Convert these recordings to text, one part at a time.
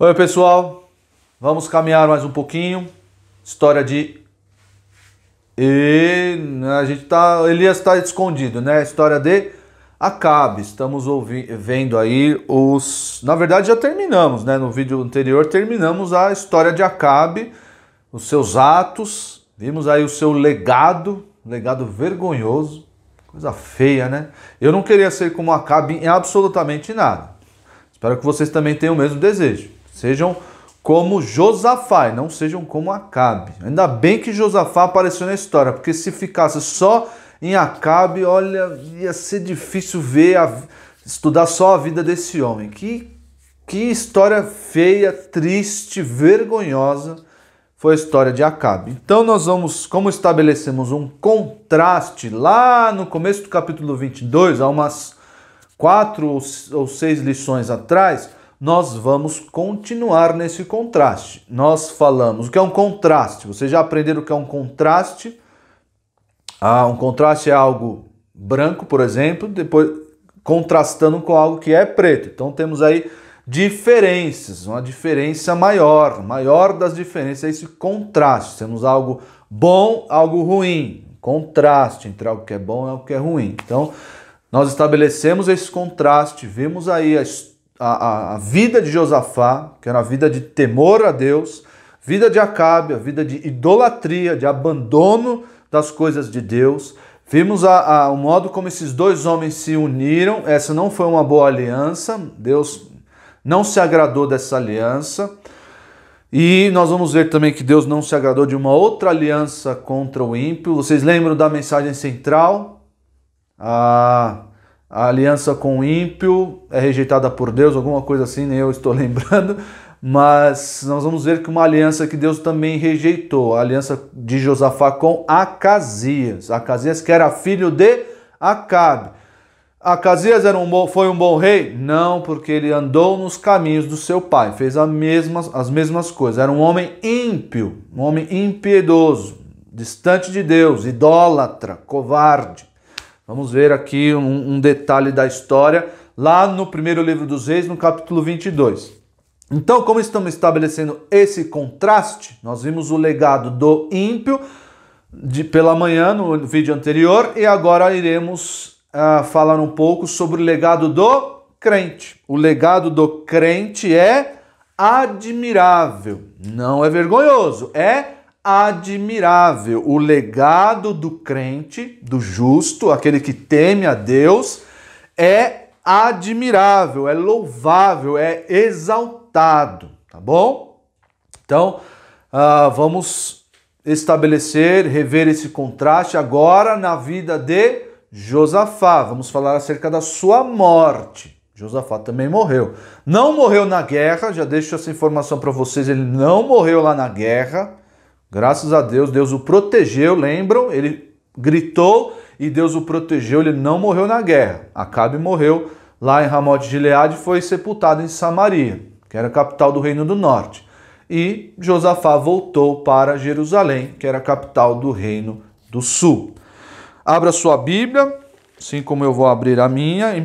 Oi, pessoal. Vamos caminhar mais um pouquinho. História de. E né, a gente tá. Elias está escondido, né? História de Acabe. Estamos ouvi... vendo aí os. Na verdade, já terminamos, né? No vídeo anterior, terminamos a história de Acabe, os seus atos. Vimos aí o seu legado, legado vergonhoso, coisa feia, né? Eu não queria ser como Acabe em absolutamente nada. Espero que vocês também tenham o mesmo desejo. Sejam como Josafá e não sejam como Acabe. Ainda bem que Josafá apareceu na história, porque se ficasse só em Acabe, olha, ia ser difícil ver, a, estudar só a vida desse homem. Que, que história feia, triste, vergonhosa foi a história de Acabe. Então nós vamos, como estabelecemos um contraste lá no começo do capítulo 22, há umas quatro ou seis lições atrás, nós vamos continuar nesse contraste. Nós falamos o que é um contraste. Vocês já aprenderam o que é um contraste. Ah, um contraste é algo branco, por exemplo, depois contrastando com algo que é preto. Então temos aí diferenças, uma diferença maior, maior das diferenças é esse contraste. Temos algo bom, algo ruim, contraste entre algo que é bom e algo que é ruim. Então, nós estabelecemos esse contraste, vimos aí a história a, a vida de Josafá, que era a vida de temor a Deus, vida de Acabe, a vida de idolatria, de abandono das coisas de Deus. Vimos a, a, o modo como esses dois homens se uniram. Essa não foi uma boa aliança. Deus não se agradou dessa aliança. E nós vamos ver também que Deus não se agradou de uma outra aliança contra o ímpio. Vocês lembram da mensagem central? Ah, a aliança com o ímpio é rejeitada por Deus, alguma coisa assim, nem eu estou lembrando, mas nós vamos ver que uma aliança que Deus também rejeitou, a aliança de Josafá com Acasias. Acasias que era filho de Acabe. Acasias era um bom, foi um bom rei? Não, porque ele andou nos caminhos do seu pai, fez as mesmas, as mesmas coisas. Era um homem ímpio, um homem impiedoso, distante de Deus, idólatra, covarde. Vamos ver aqui um, um detalhe da história lá no primeiro livro dos Reis, no capítulo 22. Então, como estamos estabelecendo esse contraste, nós vimos o legado do ímpio de, pela manhã no vídeo anterior e agora iremos uh, falar um pouco sobre o legado do crente. O legado do crente é admirável, não é vergonhoso, é admirável. O legado do crente, do justo, aquele que teme a Deus, é admirável, é louvável, é exaltado, tá bom? Então, uh, vamos estabelecer, rever esse contraste agora na vida de Josafá. Vamos falar acerca da sua morte. Josafá também morreu. Não morreu na guerra, já deixo essa informação para vocês, ele não morreu lá na guerra, Graças a Deus, Deus o protegeu, lembram? Ele gritou e Deus o protegeu, ele não morreu na guerra. Acabe morreu lá em Ramote de Gileade e foi sepultado em Samaria, que era a capital do Reino do Norte. E Josafá voltou para Jerusalém, que era a capital do Reino do Sul. Abra sua Bíblia, assim como eu vou abrir a minha, em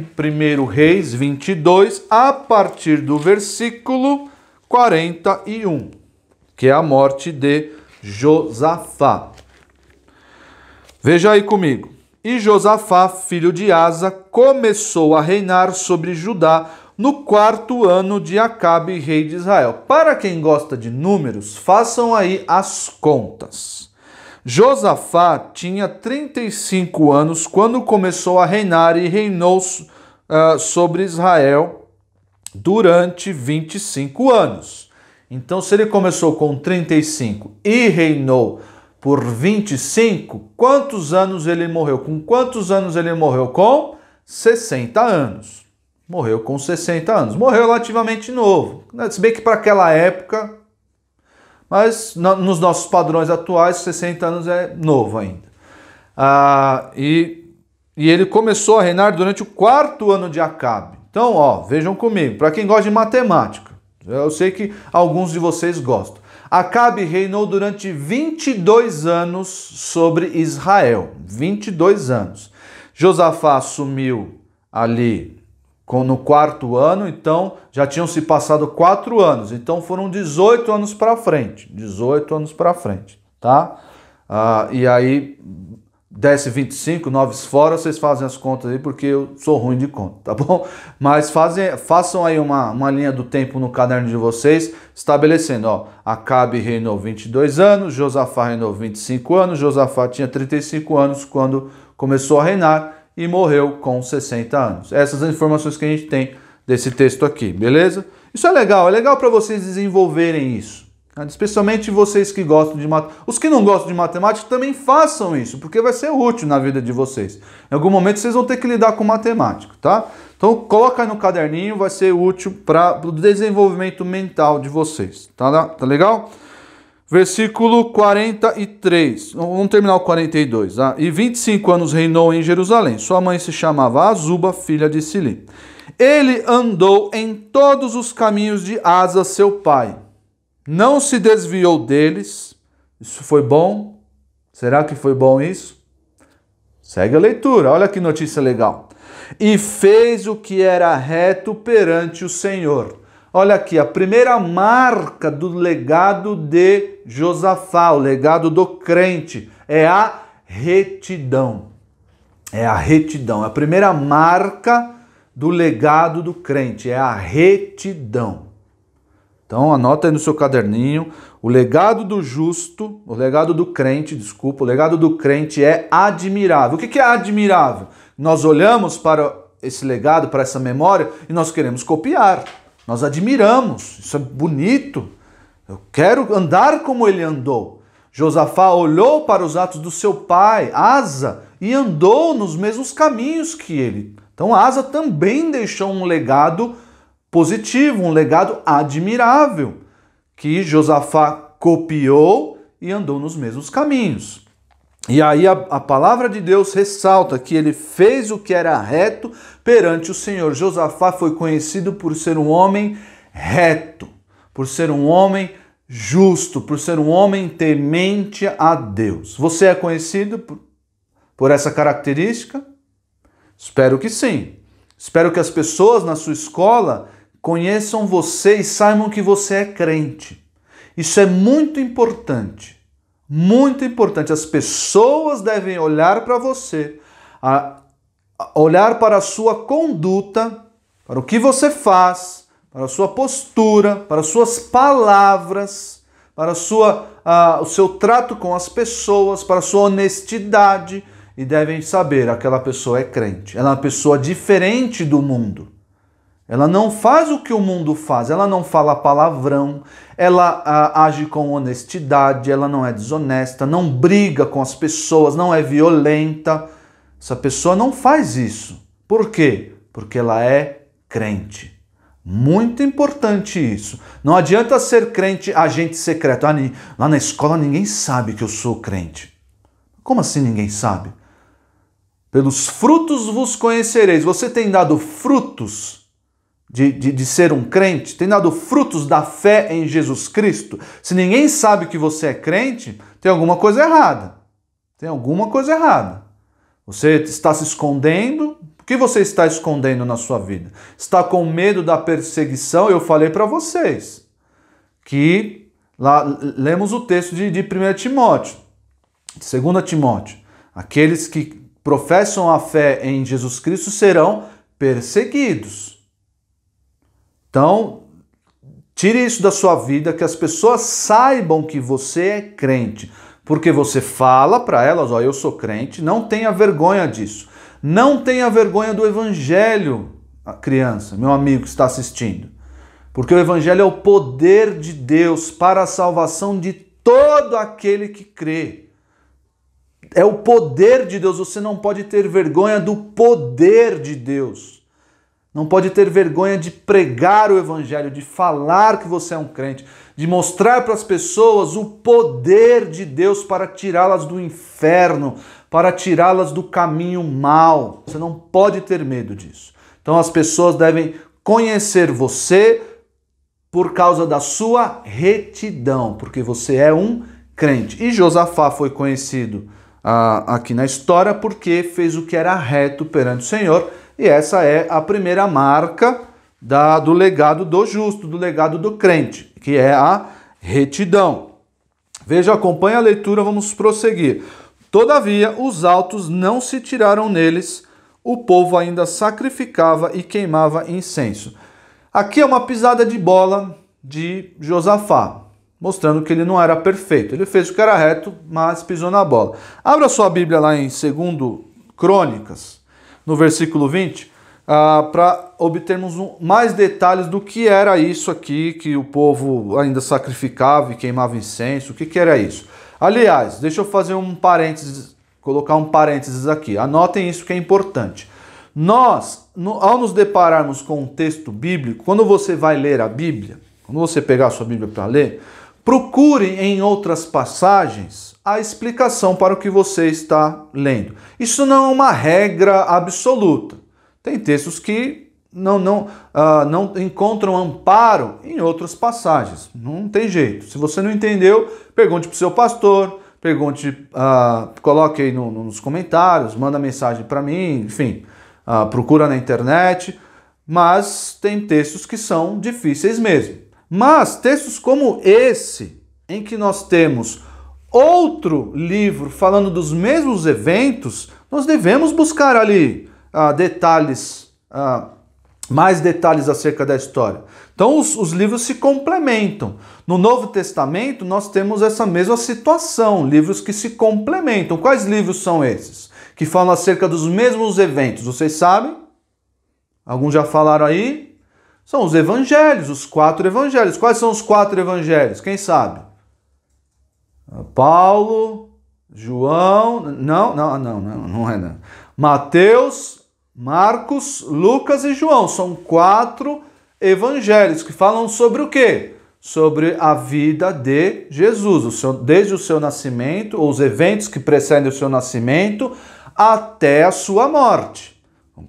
1 Reis 22, a partir do versículo 41, que é a morte de Josafá. Veja aí comigo. E Josafá, filho de Asa, começou a reinar sobre Judá no quarto ano de Acabe, rei de Israel. Para quem gosta de números, façam aí as contas. Josafá tinha 35 anos quando começou a reinar e reinou uh, sobre Israel durante 25 anos. Então, se ele começou com 35 e reinou por 25, quantos anos ele morreu? Com quantos anos ele morreu? Com 60 anos. Morreu com 60 anos. Morreu relativamente novo. Né? Se bem que para aquela época, mas nos nossos padrões atuais, 60 anos é novo ainda. Ah, e, e ele começou a reinar durante o quarto ano de Acabe. Então, ó, vejam comigo, para quem gosta de matemática. Eu sei que alguns de vocês gostam. Acabe reinou durante 22 anos sobre Israel. 22 anos. Josafá assumiu ali no quarto ano, então já tinham se passado quatro anos, então foram 18 anos para frente, 18 anos para frente, tá? Ah, e aí desce 25, 9 fora, vocês fazem as contas aí, porque eu sou ruim de conta, tá bom? Mas fazem, façam aí uma, uma linha do tempo no caderno de vocês, estabelecendo, ó, Acabe reinou 22 anos, Josafá reinou 25 anos, Josafá tinha 35 anos quando começou a reinar e morreu com 60 anos. Essas são as informações que a gente tem desse texto aqui, beleza? Isso é legal, é legal para vocês desenvolverem isso. Né? Especialmente vocês que gostam de matemática. Os que não gostam de matemática também façam isso, porque vai ser útil na vida de vocês. Em algum momento vocês vão ter que lidar com matemática, tá? Então coloca aí no caderninho, vai ser útil para o desenvolvimento mental de vocês. Tá, tá legal? Versículo 43. Vamos terminar o 42. Tá? E 25 anos reinou em Jerusalém. Sua mãe se chamava Azuba, filha de Silim. Ele andou em todos os caminhos de Asa, seu pai não se desviou deles. Isso foi bom? Será que foi bom isso? Segue a leitura, olha que notícia legal. E fez o que era reto perante o Senhor. Olha aqui, a primeira marca do legado de Josafá, o legado do crente, é a retidão. É a retidão. É a primeira marca do legado do crente é a retidão. Então anota aí no seu caderninho, o legado do justo, o legado do crente, desculpa, o legado do crente é admirável. O que é admirável? Nós olhamos para esse legado, para essa memória e nós queremos copiar. Nós admiramos, isso é bonito. Eu quero andar como ele andou. Josafá olhou para os atos do seu pai, Asa, e andou nos mesmos caminhos que ele. Então Asa também deixou um legado positivo, um legado admirável, que Josafá copiou e andou nos mesmos caminhos. E aí a, a, palavra de Deus ressalta que ele fez o que era reto perante o Senhor. Josafá foi conhecido por ser um homem reto, por ser um homem justo, por ser um homem temente a Deus. Você é conhecido por, por essa característica? Espero que sim. Espero que as pessoas na sua escola conheçam você e saibam que você é crente. Isso é muito importante. Muito importante. As pessoas devem olhar para você, olhar para a sua conduta, para o que você faz, para a sua postura, para as suas palavras, para sua, o seu trato com as pessoas, para a sua honestidade. E devem saber, aquela pessoa é crente, ela é uma pessoa diferente do mundo. Ela não faz o que o mundo faz, ela não fala palavrão, ela a, ah, age com honestidade, ela não é desonesta, não briga com as pessoas, não é violenta. Essa pessoa não faz isso. Por quê? Porque ela é crente. Muito importante isso. Não adianta ser crente agente secreto. Ah, lá na escola ninguém sabe que eu sou crente. Como assim ninguém sabe? Pelos frutos vos conhecereis. Você tem dado frutos de, de, de, ser um crente, tem dado frutos da fé em Jesus Cristo. Se ninguém sabe que você é crente, tem alguma coisa errada. Tem alguma coisa errada. Você está se escondendo. O que você está escondendo na sua vida? Está com medo da perseguição? Eu falei para vocês que lá lemos o texto de, de 1 Timóteo, 2 Timóteo. Aqueles que professam a fé em Jesus Cristo serão perseguidos. Então, tire isso da sua vida, que as pessoas saibam que você é crente. Porque você fala para elas, ó, eu sou crente, não tenha vergonha disso. Não tenha vergonha do evangelho, criança, meu amigo que está assistindo. Porque o evangelho é o poder de Deus para a salvação de todo aquele que crê. É o poder de Deus, você não pode ter vergonha do poder de Deus não pode ter vergonha de pregar o Evangelho, de falar que você é um crente, de mostrar para as pessoas o poder de Deus para tirá-las do inferno, para tirá-las do caminho mal. Você não pode ter medo disso. Então as pessoas devem conhecer você por causa da sua retidão, porque você é um crente. E Josafá foi conhecido ah, aqui na história porque fez o que era reto perante o Senhor e essa é a primeira marca da, do legado do justo, do legado do crente, que é a retidão. Veja, acompanha a leitura, vamos prosseguir. Todavia, os altos não se tiraram neles, o povo ainda sacrificava e queimava incenso. Aqui é uma pisada de bola de Josafá, mostrando que ele não era perfeito. Ele fez o que era reto, mas pisou na bola. Abra sua Bíblia lá em 2 Crônicas, no versículo 20, ah, para obtermos um, mais detalhes do que era isso aqui que o povo ainda sacrificava e queimava incenso, o que, que era isso. Aliás, deixa eu fazer um parênteses, colocar um parênteses aqui. Anotem isso que é importante. Nós, no, ao nos depararmos com um texto bíblico, quando você vai ler a Bíblia, quando você pegar a sua Bíblia para ler, procure em outras passagens a explicação para o que você está lendo. Isso não é uma regra absoluta. Tem textos que não, não, uh, não encontram amparo em outras passagens. Não tem jeito. Se você não entendeu, pergunte para o seu pastor, pergunte, uh, coloque aí no, nos comentários, manda mensagem para mim, enfim, uh, procura na internet. Mas tem textos que são difíceis mesmo. Mas textos como esse, em que nós temos outro livro falando dos mesmos eventos, nós devemos buscar ali ah, detalhes, ah, mais detalhes acerca da história. Então, os, os livros se complementam. No Novo Testamento, nós temos essa mesma situação, livros que se complementam. Quais livros são esses? Que falam acerca dos mesmos eventos, vocês sabem? Alguns já falaram aí? São os evangelhos, os quatro evangelhos. Quais são os quatro evangelhos? Quem sabe? Paulo, João, não, não, não, não, não é. Não. Mateus, Marcos, Lucas e João são quatro evangelhos que falam sobre o quê? Sobre a vida de Jesus, o seu, desde o seu nascimento, ou os eventos que precedem o seu nascimento, até a sua morte.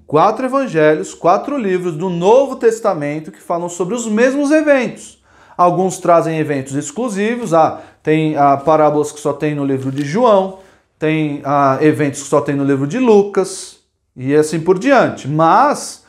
quatro evangelhos, quatro livros do Novo Testamento que falam sobre os mesmos eventos. Alguns trazem eventos exclusivos, ah, tem ah, parábolas que só tem no livro de João, tem ah, eventos que só tem no livro de Lucas e assim por diante. Mas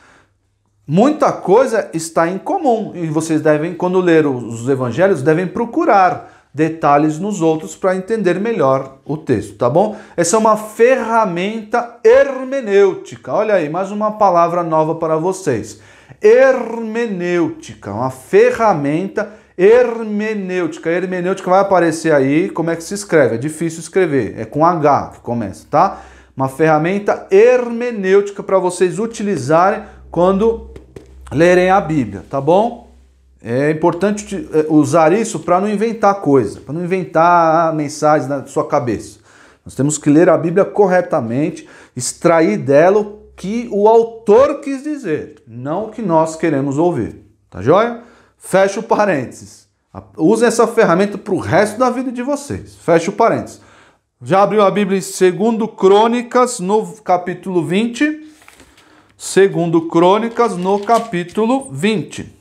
muita coisa está em comum e vocês devem, quando ler os evangelhos, devem procurar detalhes nos outros para entender melhor o texto, tá bom? Essa é uma ferramenta hermenêutica. Olha aí, mais uma palavra nova para vocês. Hermenêutica, uma ferramenta Hermenêutica. Hermenêutica vai aparecer aí. Como é que se escreve? É difícil escrever. É com H que começa, tá? Uma ferramenta hermenêutica para vocês utilizarem quando lerem a Bíblia, tá bom? É importante é, usar isso para não inventar coisa, para não inventar mensagens na sua cabeça. Nós temos que ler a Bíblia corretamente, extrair dela o que o autor quis dizer, não o que nós queremos ouvir. Tá joia? Fecha o parênteses. Usem essa ferramenta para o resto da vida de vocês. Fecha o parênteses. Já abriu a Bíblia em 2 Crônicas, no capítulo 20. 2 Crônicas, no capítulo 20.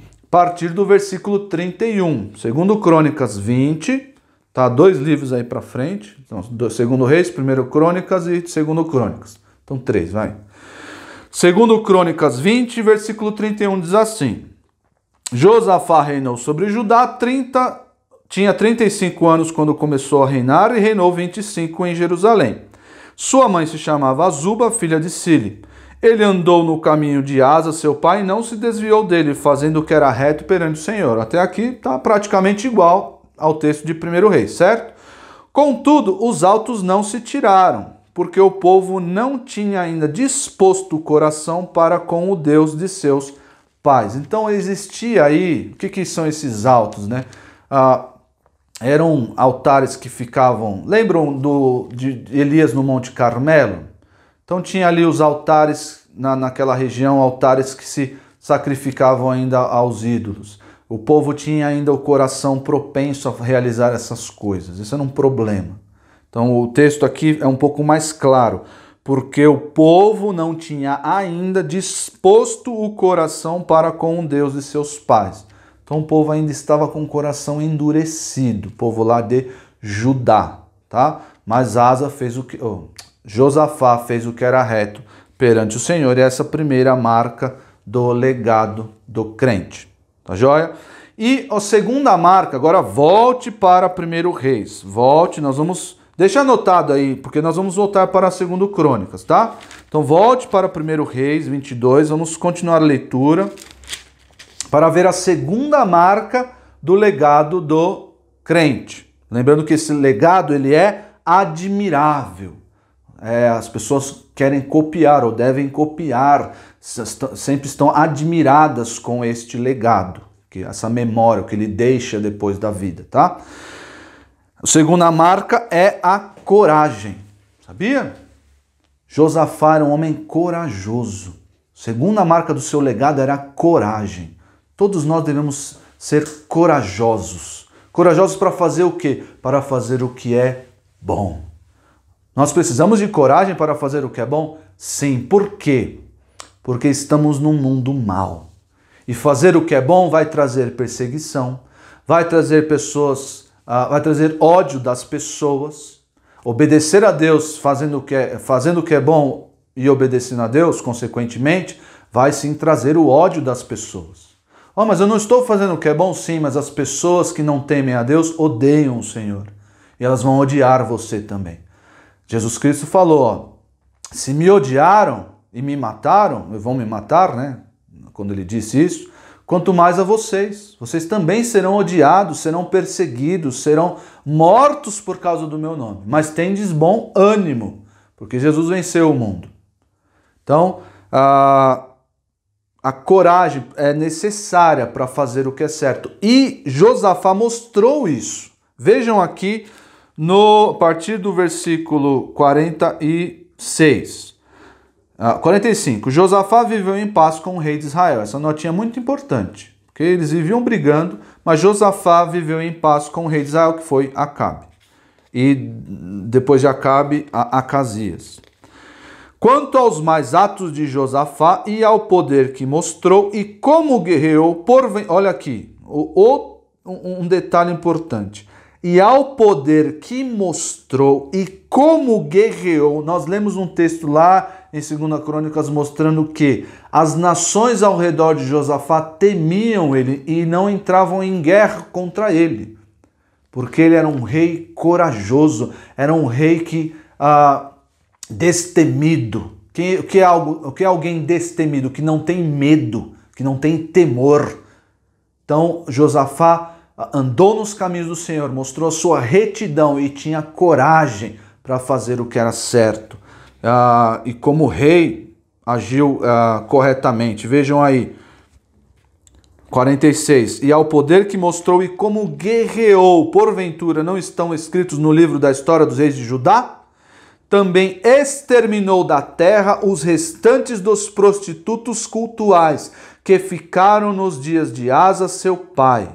A partir do versículo 31. 2 Crônicas 20. Tá dois livros aí para frente. Então, segundo Reis, primeiro Crônicas e segundo Crônicas. Então, três, vai. Segundo Crônicas 20, versículo 31 diz assim: Josafá reinou sobre Judá 30, tinha 35 anos quando começou a reinar e reinou 25 em Jerusalém. Sua mãe se chamava Azuba, filha de Sile. Ele andou no caminho de Asa, seu pai, e não se desviou dele, fazendo o que era reto perante o Senhor. Até aqui está praticamente igual ao texto de Primeiro Rei, certo? Contudo, os altos não se tiraram, porque o povo não tinha ainda disposto o coração para com o Deus de seus então existia aí, o que, que são esses altos, né? Ah, eram altares que ficavam, lembram do, de Elias no Monte Carmelo? Então tinha ali os altares na, naquela região, altares que se sacrificavam ainda aos ídolos. O povo tinha ainda o coração propenso a realizar essas coisas. Isso era um problema. Então o texto aqui é um pouco mais claro porque o povo não tinha ainda disposto o coração para com o Deus de seus pais. Então o povo ainda estava com o coração endurecido, o povo lá de Judá, tá? Mas Asa fez o que oh, Josafá fez o que era reto perante o Senhor, e essa primeira marca do legado do crente. Tá joia? E a segunda marca, agora volte para primeiro Reis. Volte, nós vamos Deixa anotado aí, porque nós vamos voltar para a segundo Crônicas, tá? Então volte para o primeiro Reis 22, vamos continuar a leitura para ver a segunda marca do legado do crente. Lembrando que esse legado ele é admirável. É, as pessoas querem copiar ou devem copiar, sempre estão admiradas com este legado, que essa memória que ele deixa depois da vida, tá? A segunda marca é a coragem. Sabia? Josafá era um homem corajoso. A segunda marca do seu legado era a coragem. Todos nós devemos ser corajosos. Corajosos para fazer o quê? Para fazer o que é bom. Nós precisamos de coragem para fazer o que é bom? Sim. Por quê? Porque estamos num mundo mal. E fazer o que é bom vai trazer perseguição, vai trazer pessoas ah, vai trazer ódio das pessoas. Obedecer a Deus fazendo o que é, fazendo o que é bom e obedecendo a Deus, consequentemente, vai sim trazer o ódio das pessoas. Oh, mas eu não estou fazendo o que é bom, sim, mas as pessoas que não temem a Deus odeiam o Senhor. E elas vão odiar você também. Jesus Cristo falou: ó, se me odiaram e me mataram, vão me matar, né? Quando ele disse isso, quanto mais a vocês. Vocês também serão odiados, serão perseguidos, serão mortos por causa do meu nome. Mas tendes bom ânimo, porque Jesus venceu o mundo. Então, a, a coragem é necessária para fazer o que é certo. E Josafá mostrou isso. Vejam aqui, no, a partir do versículo 46. 45. Ah, Josafá viveu em paz com o rei de Israel. Essa notinha é muito importante, porque eles viviam brigando, mas Josafá viveu em paz com o rei de Israel, que foi Acabe. E depois de Acabe, a Acasias. Quanto aos mais atos de Josafá e ao poder que mostrou e como guerreou por... Olha aqui, o, o, um detalhe importante e ao poder que mostrou e como guerreou. Nós lemos um texto lá em 2 Crônicas, mostrando que as nações ao redor de Josafá temiam ele e não entravam em guerra contra ele, porque ele era um rei corajoso, era um rei que ah, destemido. O que, é algo, que é alguém destemido? Que não tem medo, que não tem temor. Então Josafá ah, andou nos caminhos do Senhor, mostrou a sua retidão e tinha coragem para fazer o que era certo ah, e como rei agiu ah, corretamente. Vejam aí, 46. E ao poder que mostrou e como guerreou, porventura não estão escritos no livro da história dos reis de Judá? Também exterminou da terra os restantes dos prostitutos cultuais que ficaram nos dias de Asa, seu pai.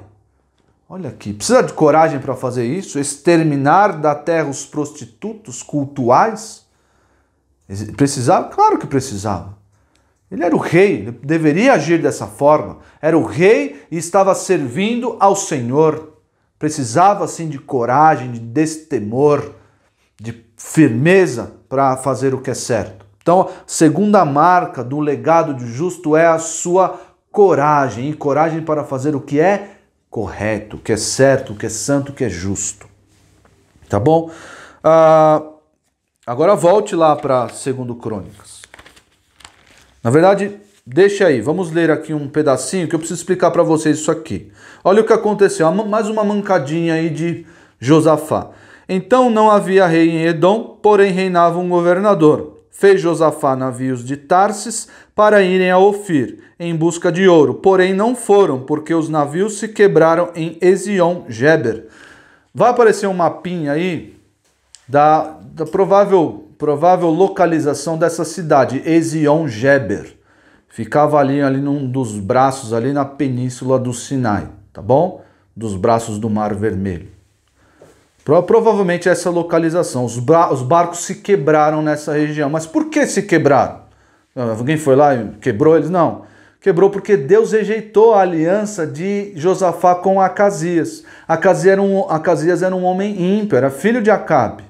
Olha aqui, precisa de coragem para fazer isso? Exterminar da terra os prostitutos cultuais? Precisava? Claro que precisava. Ele era o rei, ele deveria agir dessa forma. Era o rei e estava servindo ao Senhor. Precisava sim de coragem, de destemor, de firmeza para fazer o que é certo. Então, segunda marca do legado de justo é a sua coragem, e coragem para fazer o que é correto, o que é certo, o que é santo, o que é justo. Tá bom? Uh, Agora volte lá para 2 Crônicas. Na verdade, deixa aí, vamos ler aqui um pedacinho que eu preciso explicar para vocês isso aqui. Olha o que aconteceu, mais uma mancadinha aí de Josafá. Então não havia rei em Edom, porém reinava um governador. Fez Josafá navios de Tarsis para irem a Ofir em busca de ouro, porém não foram, porque os navios se quebraram em Ezion-Geber. Vai aparecer um mapinha aí da, da provável, provável localização dessa cidade, Ezion Geber. Ficava ali, ali num dos braços, ali na península do Sinai, tá bom? Dos braços do Mar Vermelho. Provavelmente essa localização. Os, os barcos se quebraram nessa região. Mas por que se quebraram? Ah, alguém foi lá e quebrou eles? Não. Quebrou porque Deus rejeitou a aliança de Josafá com Acasias. Acasias era um, Acasias era um homem ímpio, era filho de Acabe.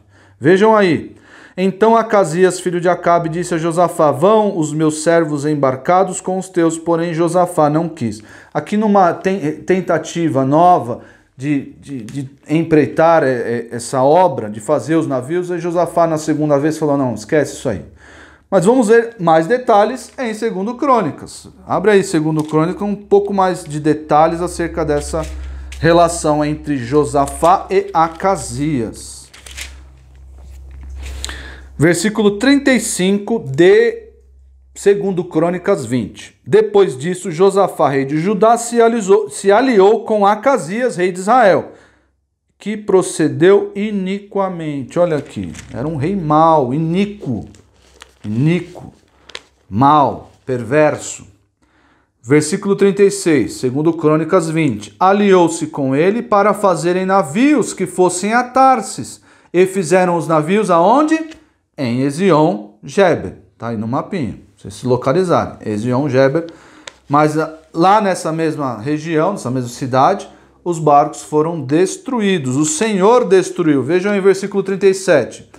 Vejam aí. Então Acasias, filho de Acabe, disse a Josafá: Vão os meus servos embarcados com os teus, porém Josafá não quis. Aqui, numa eh, tentativa nova de, de, de empreitar eh, eh, essa obra, de fazer os navios, Josafá, na segunda vez, falou: Não, esquece isso aí. Mas vamos ver mais detalhes em 2 Crônicas. Abre aí 2 Crônicas, um pouco mais de detalhes acerca dessa relação entre Josafá e Acasias. Versículo 35 de segundo Crônicas 20. Depois disso, Josafá, rei de Judá, se, alisou, se aliou com Acasias, rei de Israel, que procedeu iniquamente. Olha aqui, era um rei mau, iníquo, iníquo, mau, perverso. Versículo 36, segundo Crônicas 20. Aliou-se com ele para fazerem navios que fossem a Tarsis, e fizeram os navios aonde? em Ezion Geber. está aí no mapinha. Vocês se localizarem. Ezion Geber. Mas ah, lá nessa mesma região, nessa mesma cidade, os barcos foram destruídos. O Senhor destruiu. Vejam em versículo 37.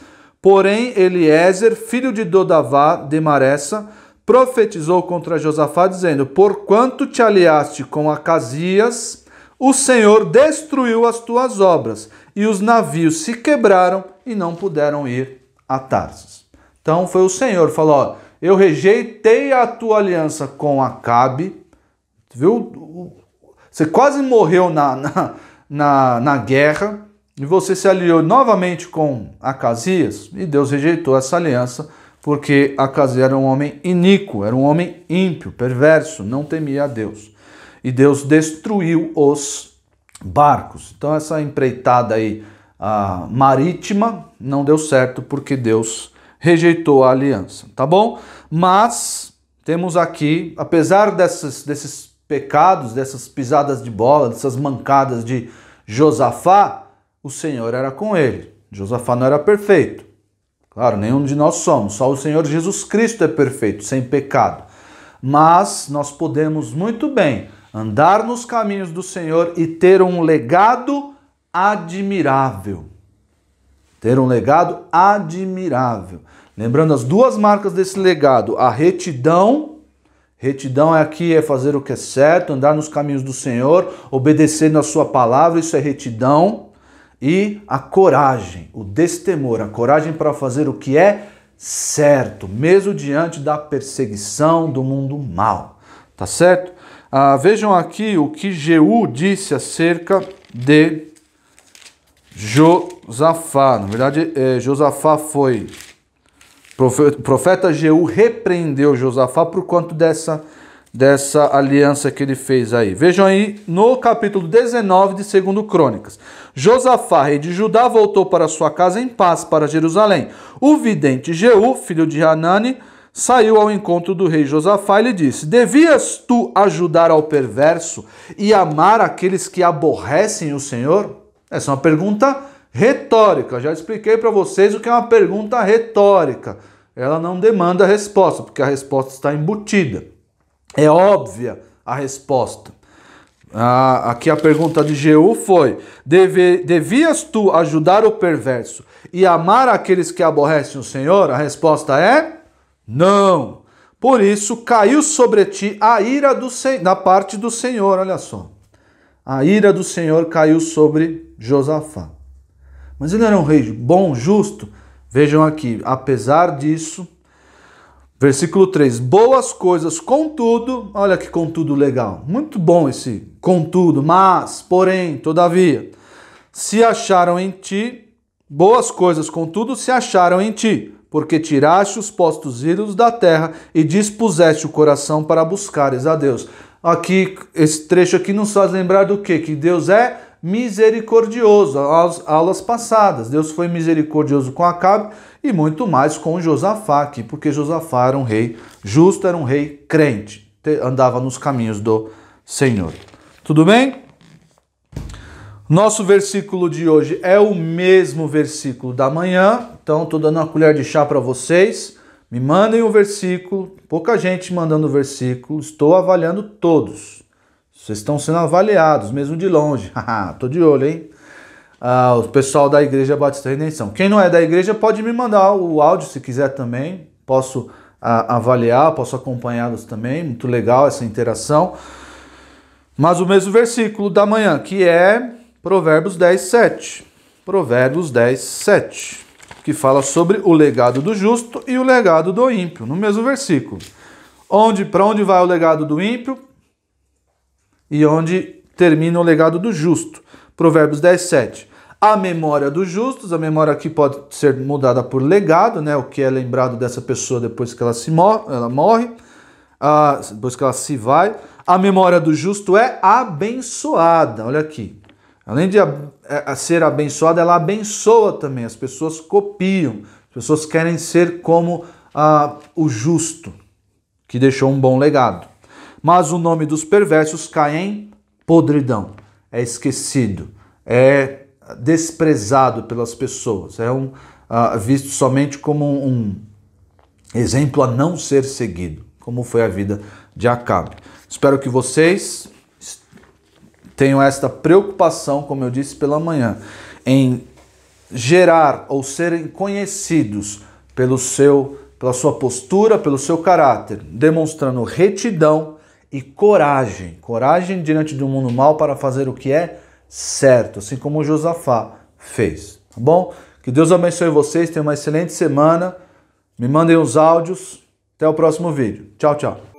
Porém, Eliezer, filho de Dodavá de Maressa, profetizou contra Josafá, dizendo: Porquanto te aliaste com Acasias, o Senhor destruiu as tuas obras, e os navios se quebraram e não puderam ir a Tarsus. Então foi o Senhor, falou: ó, eu rejeitei a tua aliança com Acabe, viu? Você quase morreu na, na, na, na guerra e você se aliou novamente com Acasias e Deus rejeitou essa aliança porque Acasias era um homem iníquo, era um homem ímpio, perverso, não temia a Deus. E Deus destruiu os barcos. Então essa empreitada aí marítima, não deu certo porque Deus rejeitou a aliança, tá bom? Mas temos aqui, apesar dessas, desses pecados, dessas pisadas de bola, dessas mancadas de Josafá, o Senhor era com ele. Josafá não era perfeito. Claro, nenhum de nós somos, só o Senhor Jesus Cristo é perfeito, sem pecado. Mas nós podemos muito bem andar nos caminhos do Senhor e ter um legado admirável. Ter um legado admirável. Lembrando as duas marcas desse legado: a retidão. Retidão é aqui é fazer o que é certo, andar nos caminhos do Senhor, obedecendo a sua palavra, isso é retidão. E a coragem, o destemor, a coragem para fazer o que é certo, mesmo diante da perseguição do mundo mal. Tá certo? Ah, vejam aqui o que Jeú disse acerca de Josafá. Na verdade, é, Josafá foi. Profeta, profeta Jeú repreendeu Josafá por conta dessa, dessa aliança que ele fez aí. Vejam aí no capítulo 19 de 2 Crônicas. Josafá, rei de Judá, voltou para sua casa em paz para Jerusalém. O vidente Jeú, filho de Hanani, saiu ao encontro do rei Josafá e lhe disse: Devias tu ajudar ao perverso e amar aqueles que aborrecem o Senhor? Essa é uma pergunta retórica. Já expliquei para vocês o que é uma pergunta retórica. Ela não demanda resposta, porque a resposta está embutida. É óbvia a resposta. Ah, aqui a pergunta de Jeú foi: Deve, Devias tu ajudar o perverso e amar aqueles que aborrecem o Senhor? A resposta é: Não. Por isso caiu sobre ti a ira do, da parte do Senhor. Olha só a ira do Senhor caiu sobre Josafá. Mas ele era um rei bom, justo. Vejam aqui, apesar disso, versículo 3: boas coisas, contudo, olha que contudo legal, muito bom esse contudo, mas, porém, todavia, se acharam em ti, boas coisas, contudo, se acharam em ti, porque tiraste os postos ídolos da terra e dispuseste o coração para buscares a Deus aqui, esse trecho aqui nos faz lembrar do que? Que Deus é misericordioso, as aulas passadas. Deus foi misericordioso com Acabe e muito mais com Josafá aqui, porque Josafá era um rei justo, era um rei crente, andava nos caminhos do Senhor. Tudo bem? Nosso versículo de hoje é o mesmo versículo da manhã, então estou dando uma colher de chá para vocês. Me mandem o um versículo, pouca gente mandando o versículo, estou avaliando todos. Vocês estão sendo avaliados, mesmo de longe. Tô de olho, hein? Ah, o pessoal da Igreja Batista Redenção. Quem não é da igreja pode me mandar o áudio se quiser também. Posso ah, avaliar, posso acompanhá-los também. Muito legal essa interação. Mas o mesmo versículo da manhã, que é Provérbios 10, 7. Provérbios 10, 7 que fala sobre o legado do justo e o legado do ímpio, no mesmo versículo. Onde, para onde vai o legado do ímpio e onde termina o legado do justo. Provérbios 10, 7. A memória dos justos, a memória aqui pode ser mudada por legado, né? o que é lembrado dessa pessoa depois que ela, se mor ela morre, ah, depois que ela se vai. A memória do justo é abençoada, olha aqui. Além de é, ser abençoada, ela abençoa também. As pessoas copiam, as pessoas querem ser como o justo, que deixou um bom legado. Mas o nome dos perversos cai em podridão, é esquecido, é desprezado pelas pessoas, é um, visto somente como um exemplo a não ser seguido, como foi a vida de Acabe. Espero que vocês tenho esta preocupação, como eu disse pela manhã, em gerar ou serem conhecidos pelo seu, pela sua postura, pelo seu caráter, demonstrando retidão e coragem, coragem diante do mundo mal para fazer o que é certo, assim como Josafá fez, tá bom? Que Deus abençoe vocês, tenham uma excelente semana. Me mandem os áudios. Até o próximo vídeo. Tchau, tchau.